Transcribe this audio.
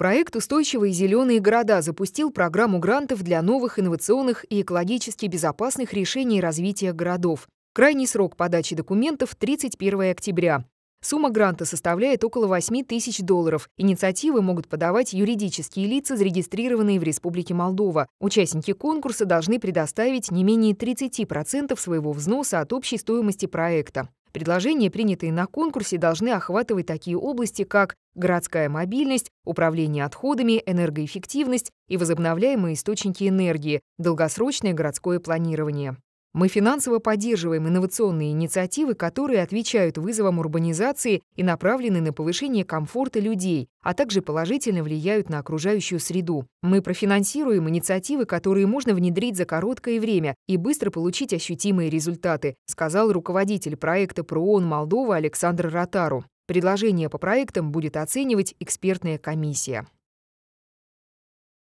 Проект «Устойчивые зеленые города» запустил программу грантов для новых инновационных и экологически безопасных решений развития городов. Крайний срок подачи документов – 31 октября. Сумма гранта составляет около 8 тысяч долларов. Инициативы могут подавать юридические лица, зарегистрированные в Республике Молдова. Участники конкурса должны предоставить не менее 30% своего взноса от общей стоимости проекта. Предложения, принятые на конкурсе, должны охватывать такие области, как городская мобильность, управление отходами, энергоэффективность и возобновляемые источники энергии, долгосрочное городское планирование. Мы финансово поддерживаем инновационные инициативы, которые отвечают вызовам урбанизации и направлены на повышение комфорта людей, а также положительно влияют на окружающую среду. Мы профинансируем инициативы, которые можно внедрить за короткое время и быстро получить ощутимые результаты, сказал руководитель проекта ПРООН Молдова Александр Ротару. Предложение по проектам будет оценивать экспертная комиссия.